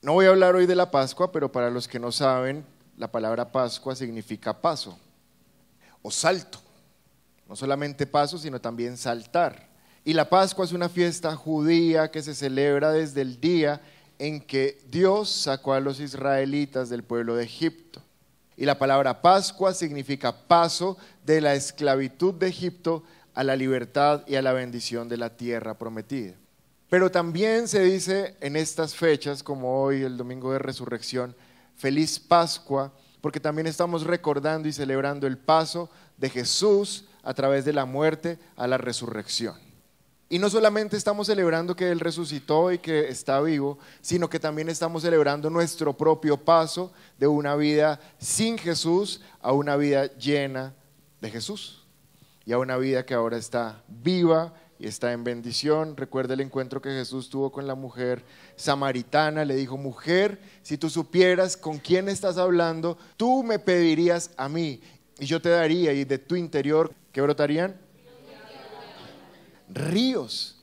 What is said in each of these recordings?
No voy a hablar hoy de la Pascua, pero para los que no saben, la palabra Pascua significa paso o salto. No solamente paso, sino también saltar. Y la Pascua es una fiesta judía que se celebra desde el día en que Dios sacó a los israelitas del pueblo de Egipto. Y la palabra Pascua significa paso de la esclavitud de Egipto a la libertad y a la bendición de la tierra prometida. Pero también se dice en estas fechas, como hoy, el domingo de resurrección, feliz Pascua, porque también estamos recordando y celebrando el paso de Jesús a través de la muerte a la resurrección. Y no solamente estamos celebrando que Él resucitó y que está vivo, sino que también estamos celebrando nuestro propio paso de una vida sin Jesús a una vida llena de Jesús y a una vida que ahora está viva y está en bendición. Recuerda el encuentro que Jesús tuvo con la mujer samaritana. Le dijo, mujer, si tú supieras con quién estás hablando, tú me pedirías a mí y yo te daría y de tu interior, ¿qué brotarían? Ríos.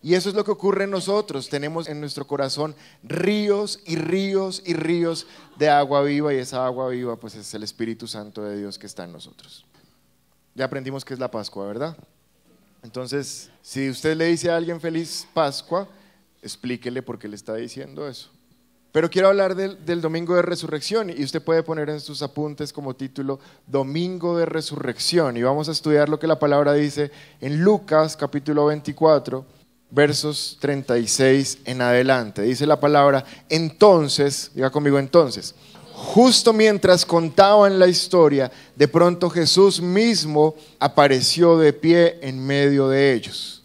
Y eso es lo que ocurre en nosotros. Tenemos en nuestro corazón ríos y ríos y ríos de agua viva y esa agua viva pues es el Espíritu Santo de Dios que está en nosotros. Ya aprendimos que es la Pascua, ¿verdad? Entonces, si usted le dice a alguien feliz Pascua, explíquele por qué le está diciendo eso. Pero quiero hablar del, Domingo de Resurrección y usted puede poner en sus apuntes como título Domingo de Resurrección y vamos a estudiar lo que la palabra dice en Lucas capítulo 24 versos 36 en adelante. Dice la palabra entonces, diga conmigo entonces, justo mientras contaban la historia, de pronto Jesús mismo apareció de pie en medio de ellos.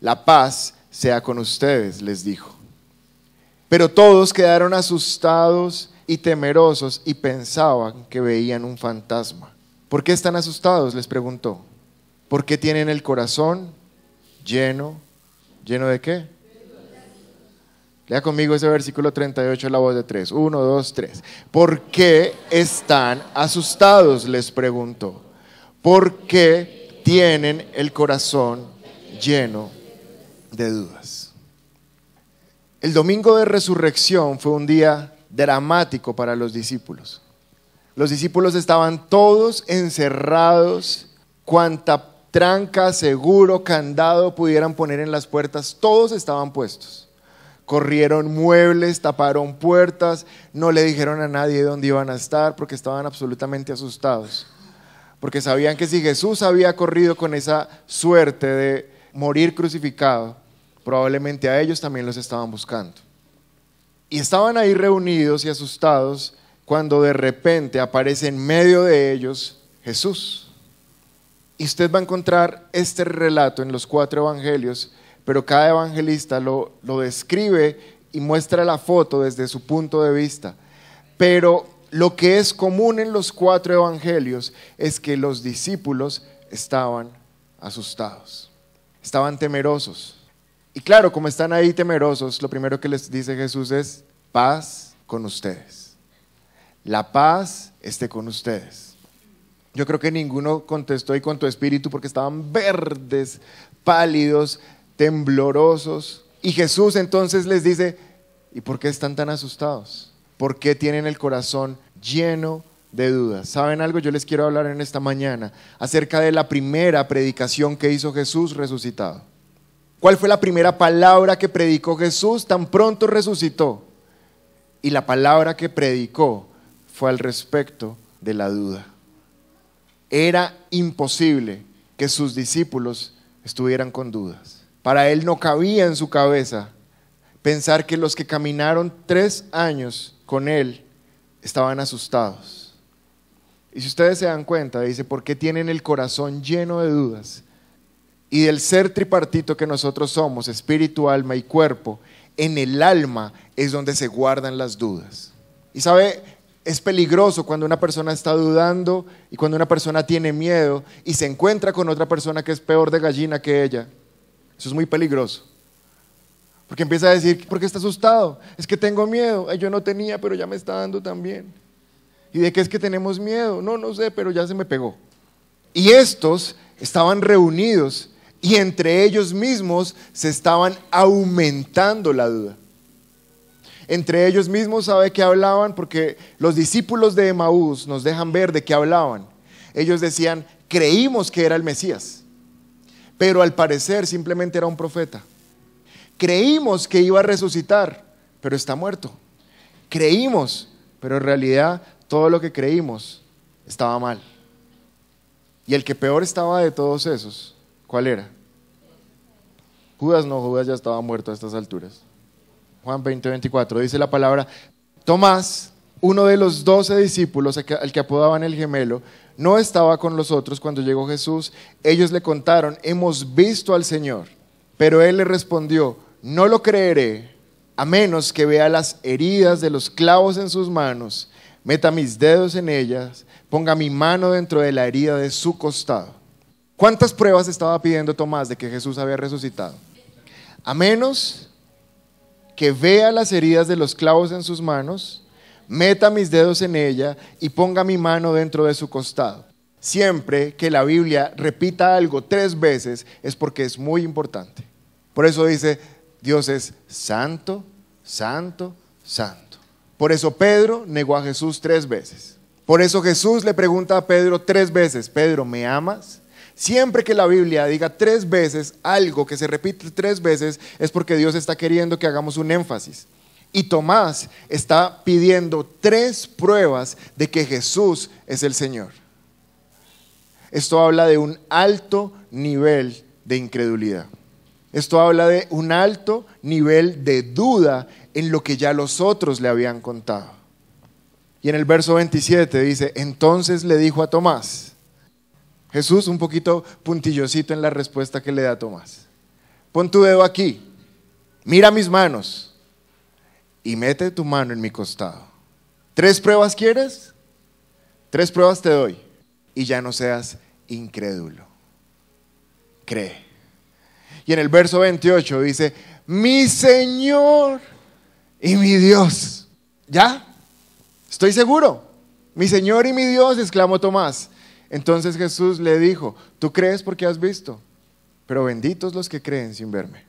La paz sea con ustedes, les dijo. Pero todos quedaron asustados y temerosos y pensaban que veían un fantasma. ¿Por qué están asustados? les preguntó. ¿Por qué tienen el corazón lleno? ¿Lleno de qué? Lea conmigo ese versículo 38, la voz de tres. Uno, dos, tres. ¿Por qué están asustados? Les preguntó. ¿Por qué tienen el corazón lleno de dudas? El domingo de resurrección fue un día dramático para los discípulos. Los discípulos estaban todos encerrados, cuanta tranca, seguro, candado pudieran poner en las puertas, todos estaban puestos corrieron muebles, taparon puertas, no le dijeron a nadie dónde iban a estar porque estaban absolutamente asustados. Porque sabían que si Jesús había corrido con esa suerte de morir crucificado, probablemente a ellos también los estaban buscando. Y estaban ahí reunidos y asustados cuando de repente aparece en medio de ellos Jesús. Y usted va a encontrar este relato en los cuatro evangelios pero cada evangelista lo, describe y muestra la foto desde su punto de vista. Pero lo que es común en los cuatro evangelios es que los discípulos estaban asustados, estaban temerosos. Y claro, como están ahí temerosos, lo primero que les dice Jesús es paz con ustedes. La paz esté con ustedes. Yo creo que ninguno contestó ahí con tu espíritu porque estaban verdes, pálidos, temblorosos. Y Jesús entonces les dice, ¿y por qué están tan asustados? ¿Por qué tienen el corazón lleno de dudas? ¿Saben algo? Yo les quiero hablar en esta mañana acerca de la primera predicación que hizo Jesús resucitado. ¿Cuál fue la primera palabra que predicó Jesús tan pronto resucitó? Y la palabra que predicó fue al respecto de la duda. Era imposible que sus discípulos estuvieran con dudas. Para él no cabía en su cabeza pensar que los que caminaron tres años con él estaban asustados. Y si ustedes se dan cuenta, dice, ¿por qué tienen el corazón lleno de dudas? Y del ser tripartito que nosotros somos, espíritu, alma y cuerpo, en el alma es donde se guardan las dudas. Y sabe, es peligroso cuando una persona está dudando y cuando una persona tiene miedo y se encuentra con otra persona que es peor de gallina que ella eso es muy peligroso. Porque empieza a decir, ¿por qué está asustado? Es que tengo miedo. yo no tenía, pero ya me está dando también. ¿Y de qué es que tenemos miedo? No, no sé, pero ya se me pegó. Y estos estaban reunidos y entre ellos mismos se estaban aumentando la duda. Entre ellos mismos sabe que hablaban porque los discípulos de Emaús nos dejan ver de qué hablaban. Ellos decían, creímos que era el Mesías pero al parecer simplemente era un profeta. Creímos que iba a resucitar, pero está muerto. Creímos, pero en realidad todo lo que creímos estaba mal. Y el que peor estaba de todos esos, ¿cuál era? Judas no, Judas ya estaba muerto a estas alturas. Juan 20.24 24 dice la palabra, Tomás, uno de los doce discípulos, al que apodaban el gemelo, no estaba con los otros cuando llegó Jesús. Ellos le contaron, hemos visto al Señor. Pero él le respondió, no lo creeré a menos que vea las heridas de los clavos en sus manos, meta mis dedos en ellas, ponga mi mano dentro de la herida de su costado. ¿Cuántas pruebas estaba pidiendo Tomás de que Jesús había resucitado? A menos que vea las heridas de los clavos en sus manos, meta mis dedos en ella y ponga mi mano dentro de su costado. Siempre que la Biblia repita algo tres veces es porque es muy importante. Por eso dice, Dios es santo, santo, santo. Por eso Pedro negó a Jesús tres veces. Por eso Jesús le pregunta a Pedro tres veces, Pedro, ¿me amas? Siempre que la Biblia diga tres veces algo que se repite tres veces es porque Dios está queriendo que hagamos un énfasis. Y Tomás está pidiendo tres pruebas de que Jesús es el Señor. Esto habla de un alto nivel de incredulidad. Esto habla de un alto nivel de duda en lo que ya los otros le habían contado. Y en el verso 27 dice, entonces le dijo a Tomás, Jesús un poquito puntillosito en la respuesta que le da Tomás, pon tu dedo aquí, mira mis manos, y mete tu mano en mi costado. ¿Tres pruebas quieres? Tres pruebas te doy y ya no seas incrédulo. Cree. Y en el verso 28 dice, mi Señor y mi Dios. ¿Ya? Estoy seguro. Mi Señor y mi Dios, exclamó Tomás. Entonces Jesús le dijo, tú crees porque has visto, pero benditos los que creen sin verme.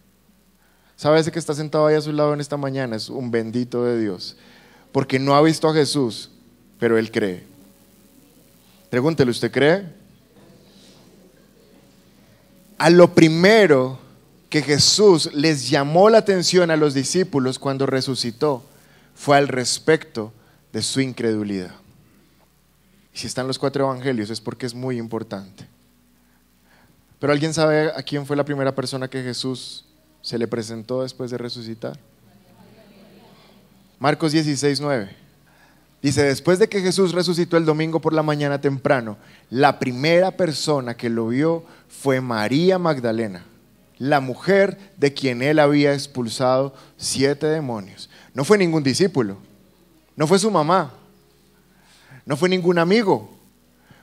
¿Sabe ese que está sentado ahí a su lado en esta mañana? Es un bendito de Dios. Porque no ha visto a Jesús, pero él cree. Pregúntele, ¿usted cree? A lo primero que Jesús les llamó la atención a los discípulos cuando resucitó fue al respecto de su incredulidad. si están los cuatro evangelios es porque es muy importante. Pero ¿alguien sabe a quién fue la primera persona que Jesús se le presentó después de resucitar. Marcos 16, 9. Dice, después de que Jesús resucitó el domingo por la mañana temprano, la primera persona que lo vio fue María Magdalena, la mujer de quien él había expulsado siete demonios. No fue ningún discípulo, no fue su mamá, no fue ningún amigo,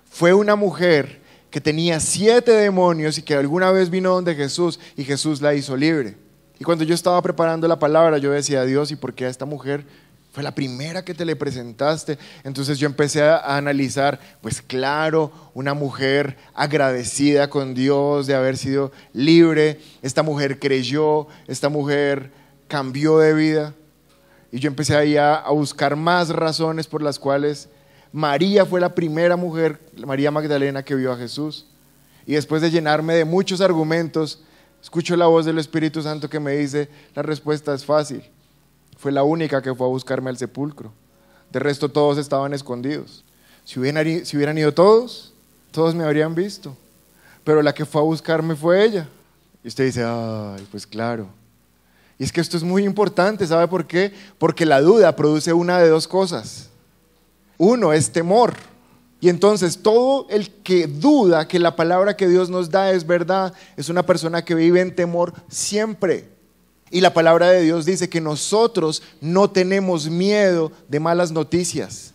fue una mujer que tenía siete demonios y que alguna vez vino donde Jesús y Jesús la hizo libre. Y cuando yo estaba preparando la palabra, yo decía, Dios, ¿y por qué a esta mujer fue la primera que te le presentaste. Entonces yo empecé a analizar, pues claro, una mujer agradecida con Dios de haber sido libre, esta mujer creyó, esta mujer cambió de vida. Y yo empecé ahí a buscar más razones por las cuales María fue la primera mujer, María Magdalena, que vio a Jesús. Y después de llenarme de muchos argumentos, escucho la voz del Espíritu Santo que me dice, la respuesta es fácil. Fue la única que fue a buscarme al sepulcro. De resto todos estaban escondidos. Si hubieran, ido todos, todos me habrían visto. Pero la que fue a buscarme fue ella. Y usted dice, ay, pues claro. Y es que esto es muy importante, ¿sabe por qué? Porque la duda produce una de dos cosas. Uno es temor. Y entonces todo el que duda que la palabra que Dios nos da es verdad es una persona que vive en temor siempre. Y la palabra de Dios dice que nosotros no tenemos miedo de malas noticias.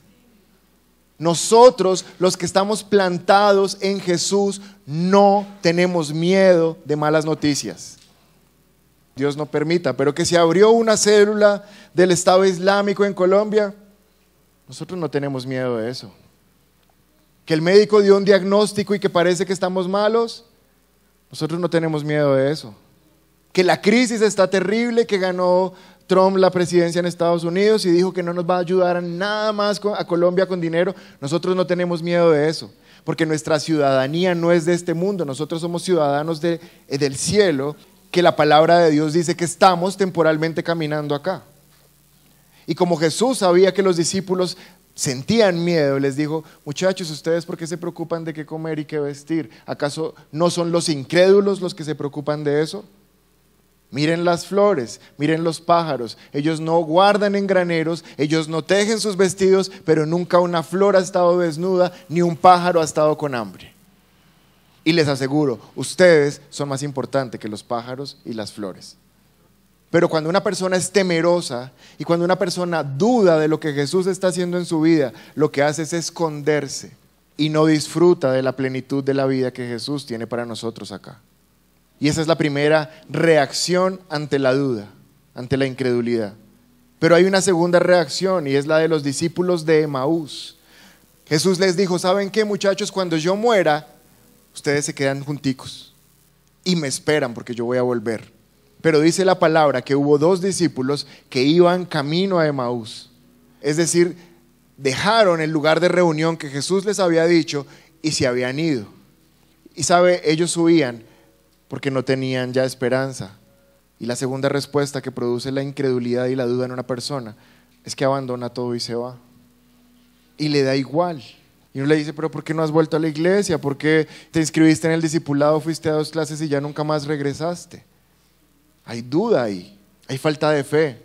Nosotros, los que estamos plantados en Jesús, no tenemos miedo de malas noticias. Dios no permita, pero que se abrió una célula del Estado Islámico en Colombia, nosotros no tenemos miedo de eso. Que el médico dio un diagnóstico y que parece que estamos malos, nosotros no tenemos miedo de eso. Que la crisis está terrible, que ganó Trump la presidencia en Estados Unidos y dijo que no nos va a ayudar nada más a Colombia con dinero, nosotros no tenemos miedo de eso, porque nuestra ciudadanía no es de este mundo, nosotros somos ciudadanos eh, del cielo, que la palabra de Dios dice que estamos temporalmente caminando acá. Y como Jesús sabía que los discípulos sentían miedo, les dijo, muchachos, ¿ustedes por qué se preocupan de qué comer y qué vestir? ¿Acaso no son los incrédulos los que se preocupan de eso? Miren las flores, miren los pájaros, ellos no guardan en graneros, ellos no tejen sus vestidos, pero nunca una flor ha estado desnuda, ni un pájaro ha estado con hambre. Y les aseguro, ustedes son más importantes que los pájaros y las flores. Pero cuando una persona es temerosa y cuando una persona duda de lo que Jesús está haciendo en su vida, lo que hace es esconderse y no disfruta de la plenitud de la vida que Jesús tiene para nosotros acá. Y esa es la primera reacción ante la duda, ante la incredulidad. Pero hay una segunda reacción y es la de los discípulos de Emaús. Jesús les dijo, ¿saben qué muchachos? Cuando yo muera, ustedes se quedan junticos y me esperan porque yo voy a volver. Pero dice la palabra que hubo dos discípulos que iban camino a Emaús. Es decir, dejaron el lugar de reunión que Jesús les había dicho y se habían ido. Y sabe, ellos huían porque no tenían ya esperanza. Y la segunda respuesta que produce la incredulidad y la duda en una persona es que abandona todo y se va. Y le da igual. Y uno le dice, pero ¿por qué no has vuelto a la iglesia? ¿Por qué te inscribiste en el discipulado, fuiste a dos clases y ya nunca más regresaste? Hay duda ahí, hay falta de fe.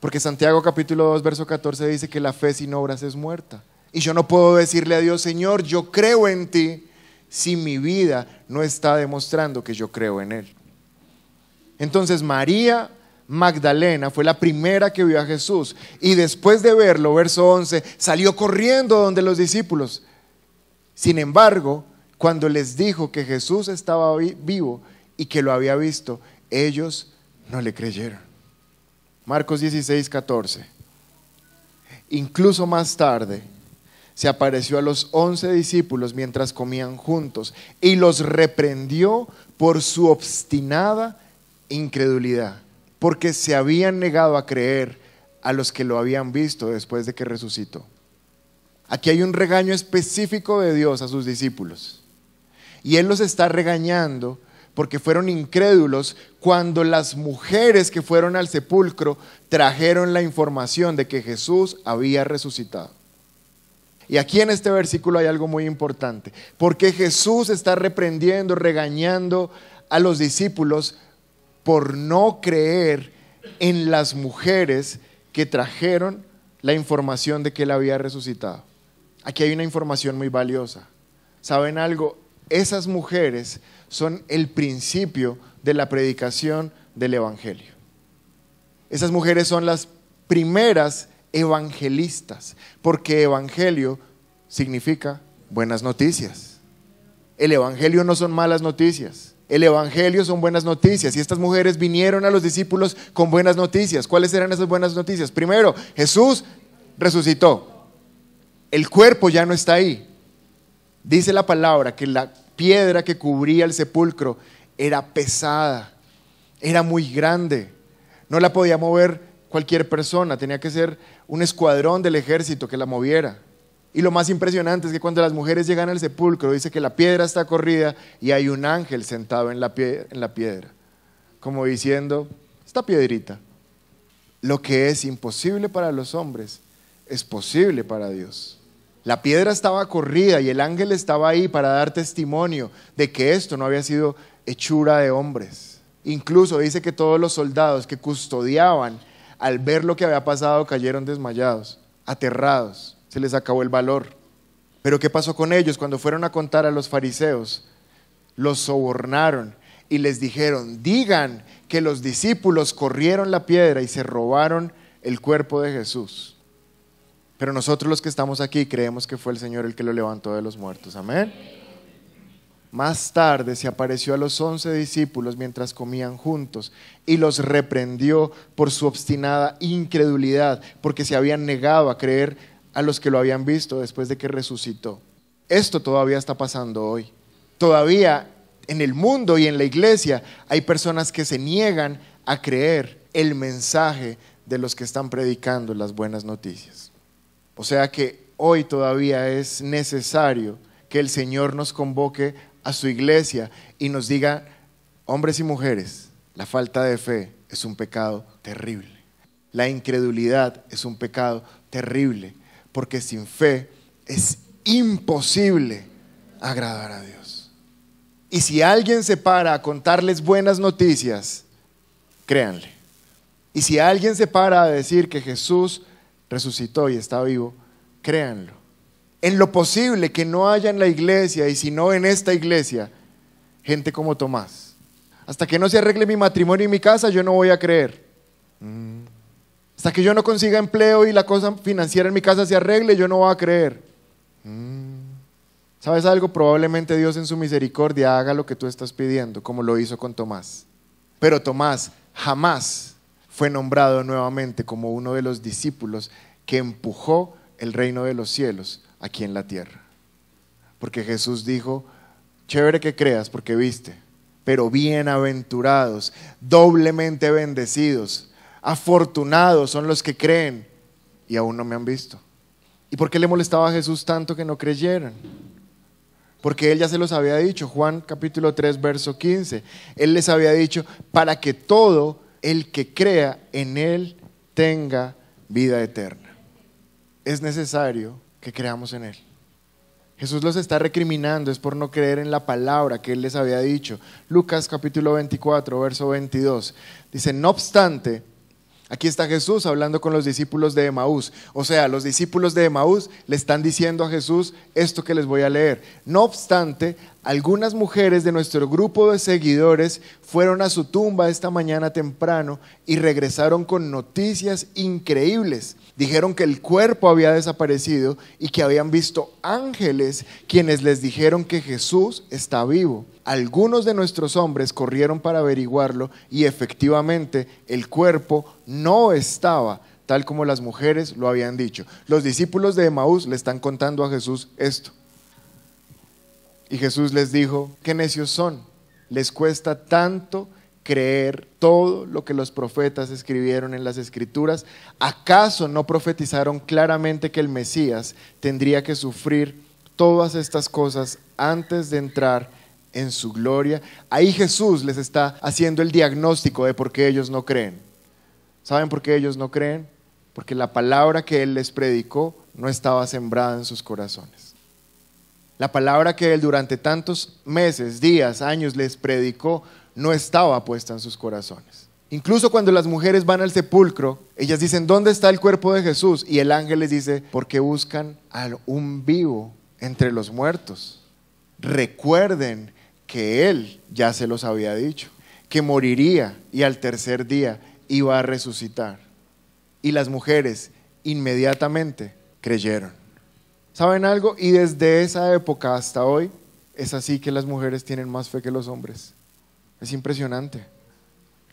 Porque Santiago capítulo 2, verso 14 dice que la fe sin obras es muerta. Y yo no puedo decirle a Dios, Señor, yo creo en ti si mi vida no está demostrando que yo creo en Él. Entonces María Magdalena fue la primera que vio a Jesús y después de verlo, verso 11, salió corriendo donde los discípulos. Sin embargo, cuando les dijo que Jesús estaba vivo y que lo había visto, ellos no le creyeron. Marcos 16, 14. Incluso más tarde se apareció a los once discípulos mientras comían juntos y los reprendió por su obstinada incredulidad, porque se habían negado a creer a los que lo habían visto después de que resucitó. Aquí hay un regaño específico de Dios a sus discípulos. Y Él los está regañando porque fueron incrédulos cuando las mujeres que fueron al sepulcro trajeron la información de que Jesús había resucitado. Y aquí en este versículo hay algo muy importante, porque Jesús está reprendiendo, regañando a los discípulos por no creer en las mujeres que trajeron la información de que él había resucitado. Aquí hay una información muy valiosa. ¿Saben algo? Esas mujeres son el principio de la predicación del Evangelio. Esas mujeres son las primeras evangelistas, porque evangelio significa buenas noticias. El evangelio no son malas noticias. El Evangelio son buenas noticias y estas mujeres vinieron a los discípulos con buenas noticias. ¿Cuáles eran esas buenas noticias? Primero, Jesús resucitó. El cuerpo ya no está ahí. Dice la palabra que la piedra que cubría el sepulcro era pesada, era muy grande. No la podía mover cualquier persona, tenía que ser un escuadrón del ejército que la moviera. Y lo más impresionante es que cuando las mujeres llegan al sepulcro, dice que la piedra está corrida y hay un ángel sentado en la, piedra, como diciendo, esta piedrita, lo que es imposible para los hombres es posible para Dios. La piedra estaba corrida y el ángel estaba ahí para dar testimonio de que esto no había sido hechura de hombres. Incluso dice que todos los soldados que custodiaban al ver lo que había pasado cayeron desmayados, aterrados, se les acabó el valor. Pero ¿qué pasó con ellos cuando fueron a contar a los fariseos? Los sobornaron y les dijeron, digan que los discípulos corrieron la piedra y se robaron el cuerpo de Jesús. Pero nosotros los que estamos aquí creemos que fue el Señor el que lo levantó de los muertos. Amén. Más tarde se apareció a los once discípulos mientras comían juntos y los reprendió por su obstinada incredulidad, porque se habían negado a creer a los que lo habían visto después de que resucitó. Esto todavía está pasando hoy. Todavía en el mundo y en la iglesia hay personas que se niegan a creer el mensaje de los que están predicando las buenas noticias. O sea que hoy todavía es necesario que el Señor nos convoque a su iglesia y nos diga, hombres y mujeres, la falta de fe es un pecado terrible. La incredulidad es un pecado terrible, porque sin fe es imposible agradar a Dios. Y si alguien se para a contarles buenas noticias, créanle. Y si alguien se para a decir que Jesús resucitó y está vivo, créanlo. En lo posible que no haya en la iglesia y si no en esta iglesia, gente como Tomás. Hasta que no se arregle mi matrimonio y mi casa, yo no voy a creer. Mm. Hasta que yo no consiga empleo y la cosa financiera en mi casa se arregle, yo no voy a creer. Mm. ¿Sabes algo? Probablemente Dios en su misericordia haga lo que tú estás pidiendo, como lo hizo con Tomás. Pero Tomás jamás fue nombrado nuevamente como uno de los discípulos que empujó el reino de los cielos aquí en la tierra. Porque Jesús dijo, chévere que creas porque viste, pero bienaventurados, doblemente bendecidos, afortunados son los que creen y aún no me han visto. ¿Y por qué le molestaba a Jesús tanto que no creyeran? Porque él ya se los había dicho, Juan capítulo 3, verso 15, él les había dicho, para que todo el que crea en Él tenga vida eterna. Es necesario que creamos en Él. Jesús los está recriminando, es por no creer en la palabra que Él les había dicho. Lucas capítulo 24, verso 22. Dice, no obstante, Aquí está Jesús hablando con los discípulos de Emaús. O sea, los discípulos de Emaús le están diciendo a Jesús esto que les voy a leer. No obstante, algunas mujeres de nuestro grupo de seguidores fueron a su tumba esta mañana temprano y regresaron con noticias increíbles Dijeron que el cuerpo había desaparecido y que habían visto ángeles quienes les dijeron que Jesús está vivo. Algunos de nuestros hombres corrieron para averiguarlo y efectivamente el cuerpo no estaba tal como las mujeres lo habían dicho. Los discípulos de Emaús le están contando a Jesús esto. Y Jesús les dijo, qué necios son, les cuesta tanto creer todo lo que los profetas escribieron en las escrituras? ¿Acaso no profetizaron claramente que el Mesías tendría que sufrir todas estas cosas antes de entrar en su gloria? Ahí Jesús les está haciendo el diagnóstico de por qué ellos no creen. ¿Saben por qué ellos no creen? Porque la palabra que Él les predicó no estaba sembrada en sus corazones. La palabra que Él durante tantos meses, días, años les predicó no estaba puesta en sus corazones. Incluso cuando las mujeres van al sepulcro, ellas dicen, ¿dónde está el cuerpo de Jesús? Y el ángel les dice, porque buscan a un vivo entre los muertos. Recuerden que Él ya se los había dicho, que moriría y al tercer día iba a resucitar. Y las mujeres inmediatamente creyeron. ¿Saben algo? Y desde esa época hasta hoy es así que las mujeres tienen más fe que los hombres. Es impresionante.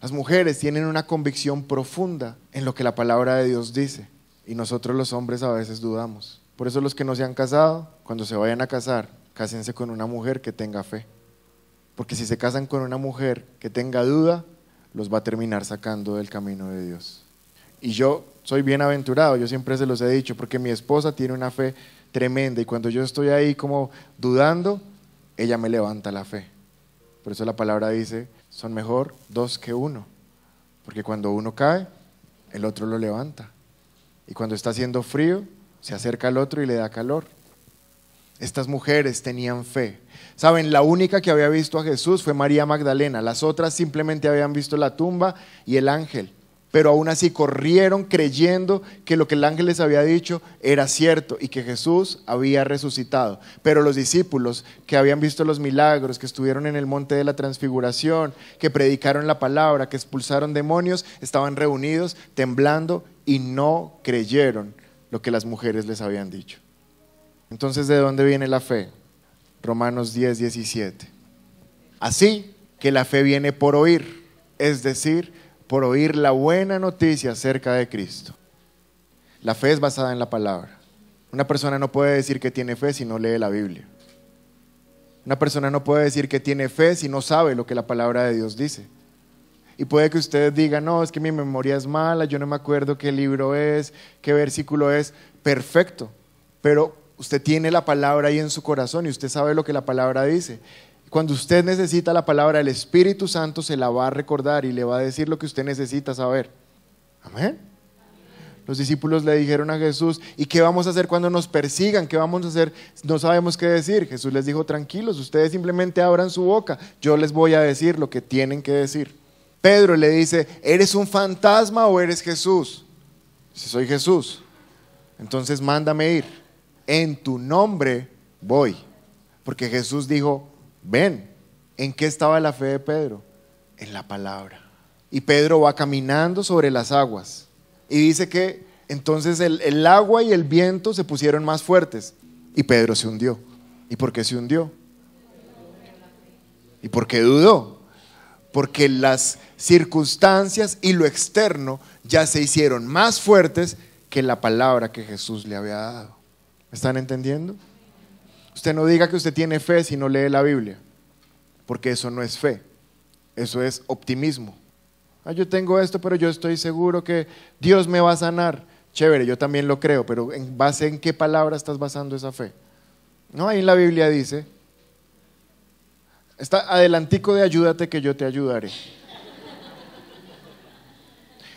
Las mujeres tienen una convicción profunda en lo que la palabra de Dios dice y nosotros los hombres a veces dudamos. Por eso los que no se han casado, cuando se vayan a casar, cásense con una mujer que tenga fe. Porque si se casan con una mujer que tenga duda, los va a terminar sacando del camino de Dios. Y yo soy bienaventurado, yo siempre se los he dicho, porque mi esposa tiene una fe tremenda y cuando yo estoy ahí como dudando, ella me levanta la fe. Por eso la palabra dice, son mejor dos que uno, porque cuando uno cae, el otro lo levanta. Y cuando está haciendo frío, se acerca al otro y le da calor. Estas mujeres tenían fe. Saben, la única que había visto a Jesús fue María Magdalena. Las otras simplemente habían visto la tumba y el ángel pero aún así corrieron creyendo que lo que el ángel les había dicho era cierto y que Jesús había resucitado. Pero los discípulos que habían visto los milagros, que estuvieron en el monte de la transfiguración, que predicaron la palabra, que expulsaron demonios, estaban reunidos, temblando y no creyeron lo que las mujeres les habían dicho. Entonces, ¿de dónde viene la fe? Romanos 10, 17. Así que la fe viene por oír, es decir, por oír la buena noticia acerca de Cristo. La fe es basada en la palabra. Una persona no puede decir que tiene fe si no lee la Biblia. Una persona no puede decir que tiene fe si no sabe lo que la palabra de Dios dice. Y puede que ustedes digan, no, es que mi memoria es mala, yo no me acuerdo qué libro es, qué versículo es. Perfecto, pero usted tiene la palabra ahí en su corazón y usted sabe lo que la palabra dice. Cuando usted necesita la palabra, el Espíritu Santo se la va a recordar y le va a decir lo que usted necesita saber. Amén. Los discípulos le dijeron a Jesús, ¿y qué vamos a hacer cuando nos persigan? ¿Qué vamos a hacer? No sabemos qué decir. Jesús les dijo, tranquilos, ustedes simplemente abran su boca, yo les voy a decir lo que tienen que decir. Pedro le dice, ¿eres un fantasma o eres Jesús? Si soy Jesús, entonces mándame ir. En tu nombre voy. Porque Jesús dijo, Ven, ¿en qué estaba la fe de Pedro? En la palabra. Y Pedro va caminando sobre las aguas. Y dice que entonces el, agua y el viento se pusieron más fuertes. Y Pedro se hundió. ¿Y por qué se hundió? ¿Y por qué dudó? Porque las circunstancias y lo externo ya se hicieron más fuertes que la palabra que Jesús le había dado. ¿Me están entendiendo? Usted no diga que usted tiene fe si no lee la Biblia, porque eso no es fe, eso es optimismo. Ah, yo tengo esto, pero yo estoy seguro que Dios me va a sanar. Chévere, yo también lo creo, pero ¿en base en qué palabra estás basando esa fe? No, ahí en la Biblia dice, está adelantico de ayúdate que yo te ayudaré.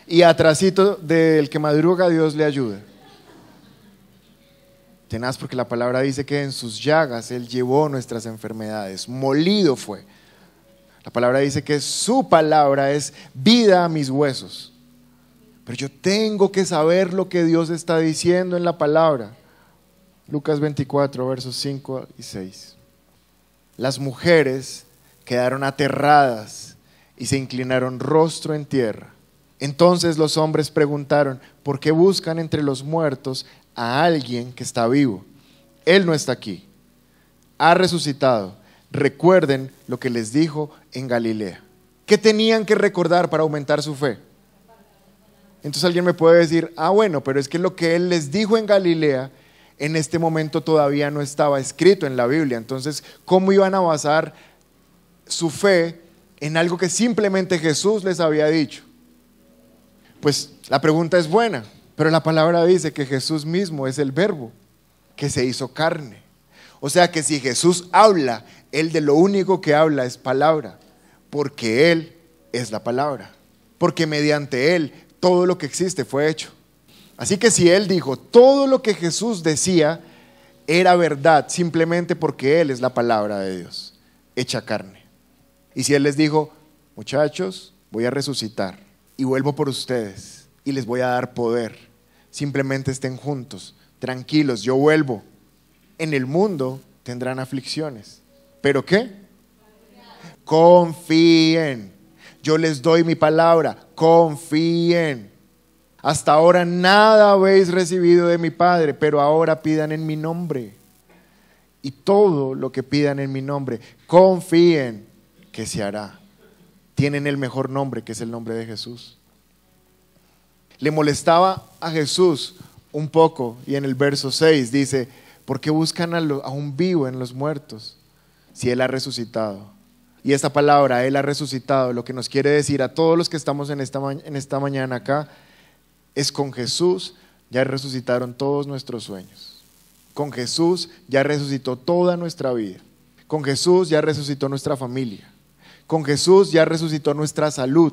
Y atrasito del que madruga Dios le ayuda. Tenás porque la palabra dice que en sus llagas Él llevó nuestras enfermedades, molido fue. La palabra dice que su palabra es vida a mis huesos. Pero yo tengo que saber lo que Dios está diciendo en la palabra. Lucas 24, versos 5 y 6. Las mujeres quedaron aterradas y se inclinaron rostro en tierra. Entonces los hombres preguntaron, ¿por qué buscan entre los muertos a alguien que está vivo? Él no está aquí, ha resucitado. Recuerden lo que les dijo en Galilea. ¿Qué tenían que recordar para aumentar su fe? Entonces alguien me puede decir, ah, bueno, pero es que lo que él les dijo en Galilea en este momento todavía no estaba escrito en la Biblia. Entonces, ¿cómo iban a basar su fe en algo que simplemente Jesús les había dicho? Pues la pregunta es buena, pero la palabra dice que Jesús mismo es el verbo que se hizo carne. O sea que si Jesús habla, Él de lo único que habla es palabra, porque Él es la palabra, porque mediante Él todo lo que existe fue hecho. Así que si Él dijo, todo lo que Jesús decía era verdad, simplemente porque Él es la palabra de Dios, hecha carne. Y si Él les dijo, muchachos, voy a resucitar, y vuelvo por ustedes y les voy a dar poder. Simplemente estén juntos, tranquilos, yo vuelvo. En el mundo tendrán aflicciones. ¿Pero qué? Confíen. Yo les doy mi palabra. Confíen. Hasta ahora nada habéis recibido de mi Padre, pero ahora pidan en mi nombre. Y todo lo que pidan en mi nombre, confíen que se hará tienen el mejor nombre, que es el nombre de Jesús. Le molestaba a Jesús un poco y en el verso 6 dice, ¿por qué buscan a, un vivo en los muertos si Él ha resucitado? Y esta palabra, Él ha resucitado, lo que nos quiere decir a todos los que estamos en esta, en esta mañana acá, es con Jesús ya resucitaron todos nuestros sueños. Con Jesús ya resucitó toda nuestra vida. Con Jesús ya resucitó nuestra familia. Con Jesús ya resucitó nuestra salud,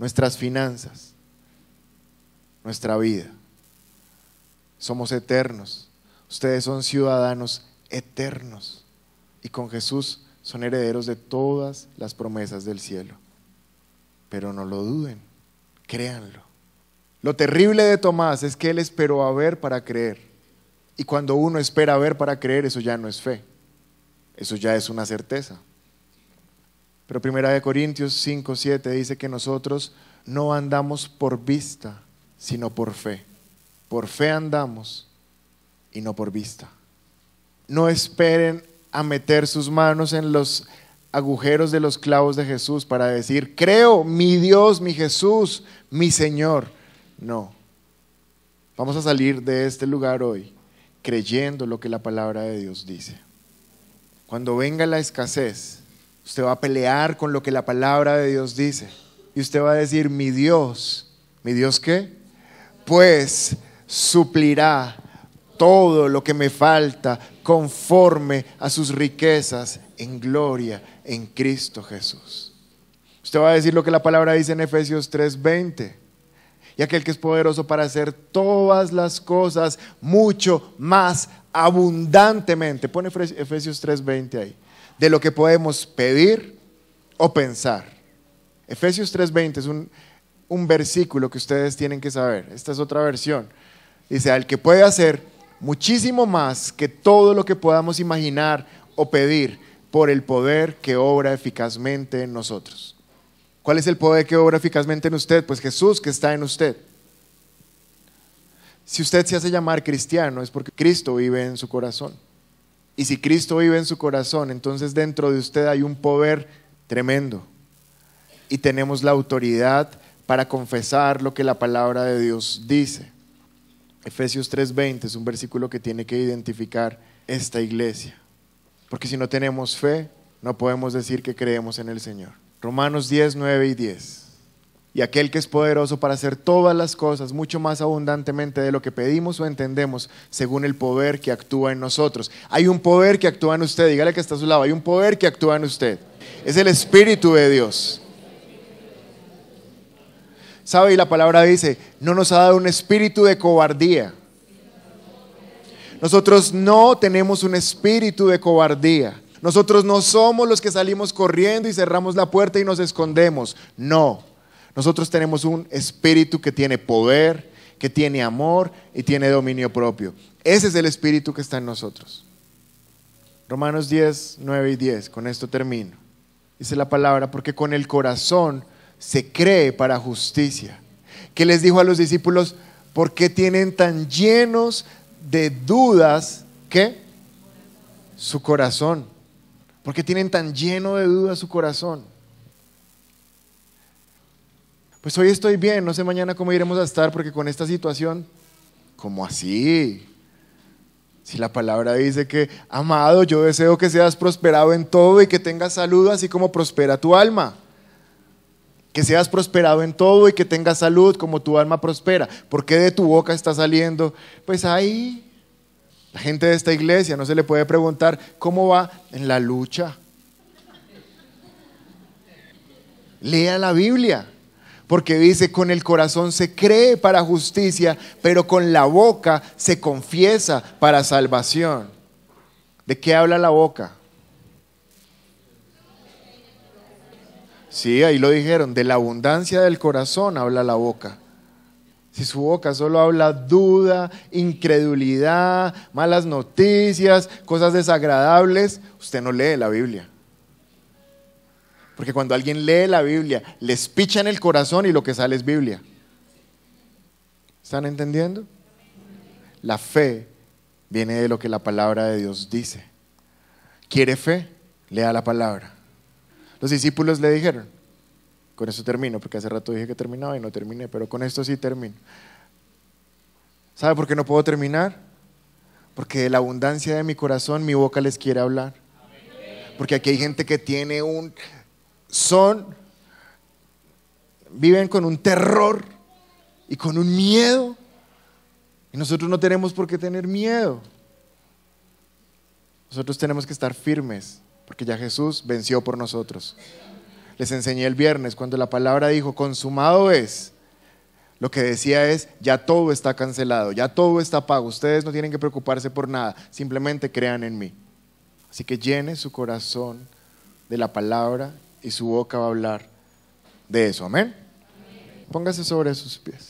nuestras finanzas, nuestra vida. Somos eternos. Ustedes son ciudadanos eternos. Y con Jesús son herederos de todas las promesas del cielo. Pero no lo duden, créanlo. Lo terrible de Tomás es que él esperó a ver para creer. Y cuando uno espera a ver para creer, eso ya no es fe. Eso ya es una certeza. Pero 1 de Corintios 5, 7 dice que nosotros no andamos por vista, sino por fe. Por fe andamos y no por vista. No esperen a meter sus manos en los agujeros de los clavos de Jesús para decir, creo, mi Dios, mi Jesús, mi Señor. No. Vamos a salir de este lugar hoy creyendo lo que la palabra de Dios dice. Cuando venga la escasez, Usted va a pelear con lo que la palabra de Dios dice. Y usted va a decir, mi Dios, ¿mi Dios qué? Pues suplirá todo lo que me falta conforme a sus riquezas en gloria en Cristo Jesús. Usted va a decir lo que la palabra dice en Efesios 3:20. Y aquel que es poderoso para hacer todas las cosas mucho más abundantemente. Pone Efesios 3:20 ahí de lo que podemos pedir o pensar. Efesios 3:20 es un, versículo que ustedes tienen que saber. Esta es otra versión. Dice, al que puede hacer muchísimo más que todo lo que podamos imaginar o pedir por el poder que obra eficazmente en nosotros. ¿Cuál es el poder que obra eficazmente en usted? Pues Jesús que está en usted. Si usted se hace llamar cristiano es porque Cristo vive en su corazón. Y si Cristo vive en su corazón, entonces dentro de usted hay un poder tremendo. Y tenemos la autoridad para confesar lo que la palabra de Dios dice. Efesios 3:20 es un versículo que tiene que identificar esta iglesia. Porque si no tenemos fe, no podemos decir que creemos en el Señor. Romanos 10.9 y 10 y aquel que es poderoso para hacer todas las cosas mucho más abundantemente de lo que pedimos o entendemos, según el poder que actúa en nosotros. Hay un poder que actúa en usted, dígale que está a su lado, hay un poder que actúa en usted. Es el Espíritu de Dios. ¿Sabe? Y la palabra dice, no nos ha dado un espíritu de cobardía. Nosotros no tenemos un espíritu de cobardía. Nosotros no somos los que salimos corriendo y cerramos la puerta y nos escondemos. No. Nosotros tenemos un espíritu que tiene poder, que tiene amor y tiene dominio propio. Ese es el espíritu que está en nosotros. Romanos 10, 9 y 10, con esto termino. Dice la palabra, porque con el corazón se cree para justicia. Que les dijo a los discípulos, ¿por qué tienen tan llenos de dudas que su corazón? ¿Por qué tienen tan lleno de dudas su corazón? Pues hoy estoy bien, no sé mañana cómo iremos a estar porque con esta situación, ¿cómo así? Si la palabra dice que, amado, yo deseo que seas prosperado en todo y que tengas salud, así como prospera tu alma. Que seas prosperado en todo y que tengas salud como tu alma prospera. ¿Por qué de tu boca está saliendo? Pues ahí, la gente de esta iglesia no se le puede preguntar cómo va en la lucha. Lea la Biblia. Porque dice, con el corazón se cree para justicia, pero con la boca se confiesa para salvación. ¿De qué habla la boca? Sí, ahí lo dijeron, de la abundancia del corazón habla la boca. Si su boca solo habla duda, incredulidad, malas noticias, cosas desagradables, usted no lee la Biblia. Porque cuando alguien lee la Biblia, les picha en el corazón y lo que sale es Biblia. ¿Están entendiendo? La fe viene de lo que la palabra de Dios dice. ¿Quiere fe? Lea la palabra. Los discípulos le dijeron, con eso termino, porque hace rato dije que terminaba y no terminé, pero con esto sí termino. ¿Sabe por qué no puedo terminar? Porque de la abundancia de mi corazón mi boca les quiere hablar. Porque aquí hay gente que tiene un, son, viven con un terror y con un miedo. Y nosotros no tenemos por qué tener miedo. Nosotros tenemos que estar firmes, porque ya Jesús venció por nosotros. Les enseñé el viernes cuando la palabra dijo, consumado es. Lo que decía es, ya todo está cancelado, ya todo está pago, ustedes no tienen que preocuparse por nada, simplemente crean en mí. Así que llene su corazón de la palabra y su boca va a hablar de eso. Amén. Póngase sobre sus pies.